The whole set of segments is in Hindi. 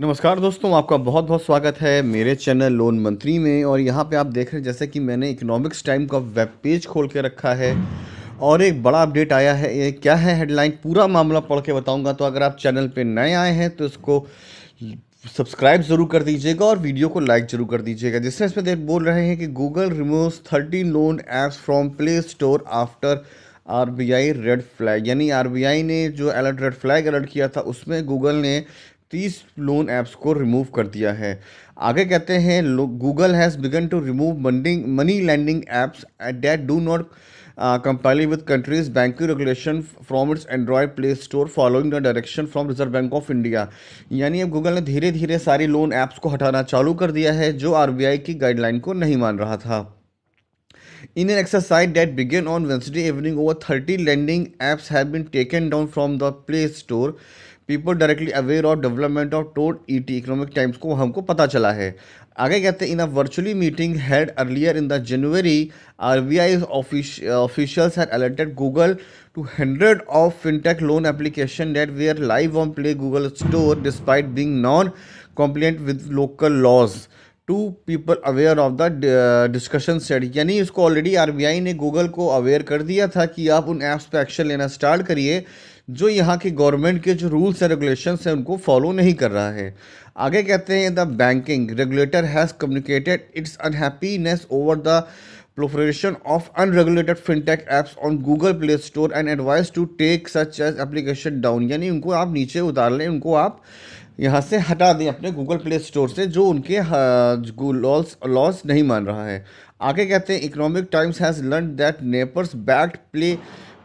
नमस्कार दोस्तों आपका बहुत बहुत स्वागत है मेरे चैनल लोन मंत्री में और यहाँ पे आप देख रहे हैं जैसे कि मैंने इकोनॉमिक्स टाइम का वेब पेज खोल के रखा है और एक बड़ा अपडेट आया है ये क्या है हेडलाइन पूरा मामला पढ़ के बताऊँगा तो अगर आप चैनल पे नए आए हैं तो इसको सब्सक्राइब जरूर कर दीजिएगा और वीडियो को लाइक जरूर कर दीजिएगा जिसमें इसमें देख बोल रहे हैं कि Google removes thirty loan apps from Play Store after R red flag यानी आर ने जो अलर्ट रेड फ्लैग अलर्ट किया था उसमें गूगल ने तीस लोन ऐप्स को रिमूव कर दिया है आगे कहते हैं Google has begun to remove मंडिंग money lending apps that do not comply with country's banking regulation from its Android Play Store following the direction from Reserve Bank of India यानी अब गूगल ने धीरे धीरे सारी लोन ऐप्स को हटाना चालू कर दिया है जो आर की गाइडलाइन को नहीं मान रहा था in an exercise that began on Wednesday evening over thirty lending apps have been taken down from the Play Store people directly aware of development of टोड ई टी इकोनॉमिक टाइम्स को हमको पता चला है आगे कहते हैं in a virtually meeting had earlier in the January R B I officials had alerted Google to hundred of fintech loan application that are live on play Google Store despite being non compliant with local laws to people aware of the discussion said यानी इसको ऑलरेडी आर बी आई ने गूगल को अवेयर कर दिया था कि आप उन ऐप्स पर एक्शन लेना स्टार्ट करिए जो यहाँ के गवर्नमेंट के जो रूल्स एंड रेगुलेशंस हैं उनको फॉलो नहीं कर रहा है आगे कहते हैं the banking regulator has communicated its unhappiness over the proliferation of unregulated fintech apps on Google Play Store and advice to take such as application down यानी उनको आप नीचे उतार लें उनको आप यहाँ से हटा दें अपने गूगल प्ले स्टोर से जो उनके हाँ, लॉस लॉस नहीं मान रहा है आगे कहते हैं Economic Times has learn that Naspers backed play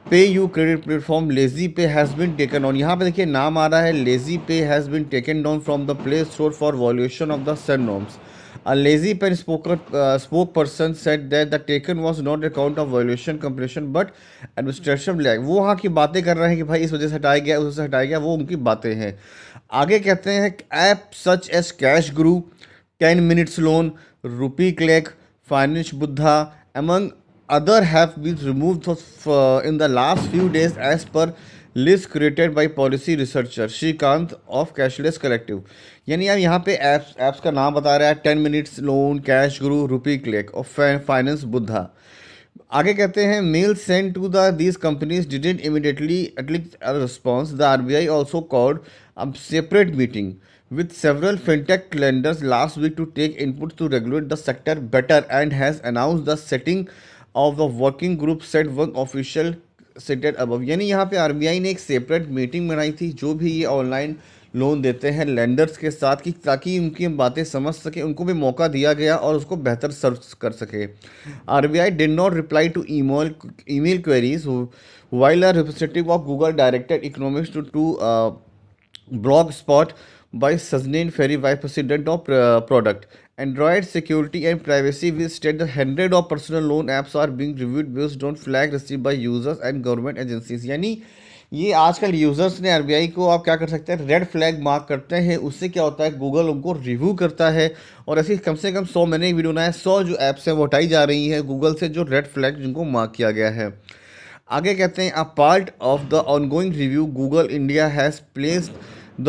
PayU credit platform LazyPay has been taken on यहाँ पे देखिए नाम आ रहा है LazyPay has been taken down from the Play Store for violation of the sun norms a lazy pen spoker, uh, spokesperson said that the taken was not account of violation completion but administration वो वहाँ की बातें कर रहे हैं कि भाई इस वजह से हटाया गया उस वजह से हटाया गया वो उनकी बातें हैं आगे कहते हैं app such as Cash Guru Ten Minutes Loan Rupee Click Finance Buddha among other have been removed uh, in the last few days as per list created by policy researcher Shrikant of Cashless Collective. यानी आप यहाँ पे ऐप्स ऐप्स का नाम बता रहा है ten Minutes Loan Cash Guru Rupee Click और फाइनेंस बुद्धा आगे कहते हैं mail send to the these companies didn't immediately at least response the R B I also called a separate meeting with several fintech lenders last week to take input to regulate the sector better and has announce the setting of the working group set work official stated अब यानी यहाँ पे आरबीआई ने एक सेपरेट मीटिंग बनाई थी जो भी ये ऑनलाइन लोन देते हैं लैंडर्स के साथ कि ताकि उनकी बातें समझ सके उनको भी मौका दिया गया और उसको बेहतर सर्व कर सके R B I did not reply to email email queries while a representative of Google directed economics to to blog spot by Suzanne Frey vice president of product Android security and privacy will state that hundreds of personal loan apps are being reviewed based on flag received by users and government agencies. यानी ये आजकल यूजर्स ने आर को आप क्या कर सकते हैं रेड फ्लैग मार्क करते हैं उससे क्या होता है गूगल उनको रिव्यू करता है और ऐसी कम से कम सौ मैंने वीडियो बनाया सौ जो ऐप्स हैं वो हटाई जा रही हैं गूगल से जो रेड फ्लैग जिनको मार्क किया गया है आगे कहते हैं a part of the ongoing review Google India has place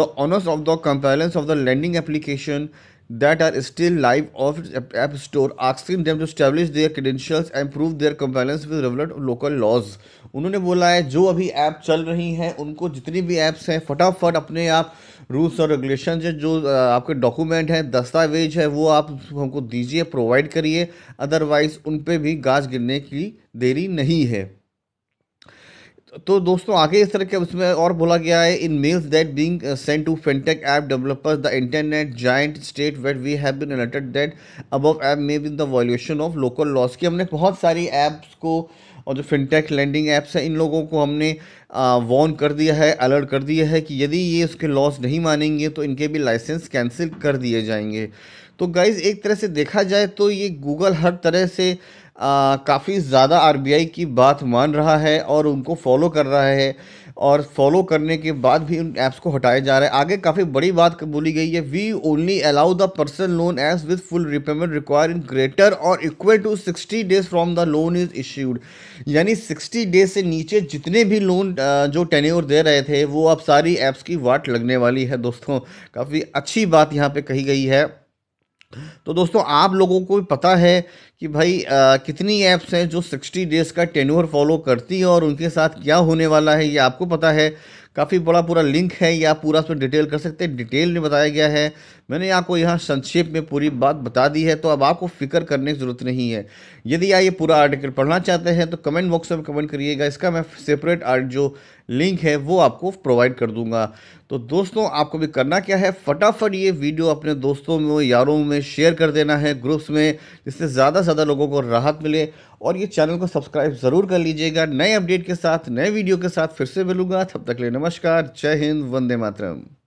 the onus of the compliance of the lending application that are still live off App Store, asking them to establish their credentials and prove their compliance with relevant local laws. उन्होंने बोला है जो अभी ऐप चल रही हैं उनको जितनी भी ऐप्स हैं फटाफट अपने आप रूल्स और रेगुलेशन है जो आपके डॉक्यूमेंट हैं दस्तावेज है वो आप हमको दीजिए प्रोवाइड करिए अदरवाइज़ उन पर भी गाज गिरने की देरी नहीं है तो दोस्तों आगे इस तरह के उसमें और बोला गया है in mails that being sent to fintech app developers the internet giant state that we have been alerted that above app may be the violation of local laws की हमने बहुत सारी ऐप्स को और जो फिनटेक लैंडिंग ऐप्स हैं इन लोगों को हमने वॉर्न uh, कर दिया है अलर्ट कर दिया है कि यदि ये उसके लॉस नहीं मानेंगे तो इनके भी लाइसेंस कैंसिल कर दिए जाएंगे तो गाइज़ एक तरह से देखा जाए तो ये गूगल हर तरह से काफ़ी ज़्यादा आर की बात मान रहा है और उनको फॉलो कर रहा है और फॉलो करने के बाद भी उन ऐप्स को हटाया जा रहा है आगे काफ़ी बड़ी बात बोली गई है we only allow the personal loan as with full repayment require in greater or equal to sixty days from the loan is issued यानी सिक्सटी डेज से नीचे जितने भी लोन जो टेन्योर दे रहे थे वो अब सारी ऐप्स की वाट लगने वाली है दोस्तों काफ़ी अच्छी बात यहाँ पर कही गई है तो दोस्तों आप लोगों को भी पता है कि भाई आ, कितनी ऐप्स हैं जो 60 डेज़ का टेन्योर फॉलो करती हैं और उनके साथ क्या होने वाला है ये आपको पता है काफ़ी बड़ा पूरा लिंक है या पूरा उसमें डिटेल कर सकते हैं डिटेल में बताया गया है मैंने आपको यहाँ संक्षेप में पूरी बात बता दी है तो अब आपको फिक्र करने की ज़रूरत नहीं है यदि आप ये पूरा आर्टिकल पढ़ना चाहते हैं तो कमेंट बॉक्स में कमेंट करिएगा इसका मैं सेपरेट आर्ट जो लिंक है वो आपको प्रोवाइड कर दूंगा तो दोस्तों आपको भी करना क्या है फटाफट ये वीडियो अपने दोस्तों में यारों में शेयर कर देना है ग्रुप्स में जिससे ज़्यादा से ज़्यादा लोगों को राहत मिले और ये चैनल को सब्सक्राइब ज़रूर कर लीजिएगा नए अपडेट के साथ नए वीडियो के साथ फिर से मिलूंगा तब तक ले नमस्कार जय हिंद वंदे मातरम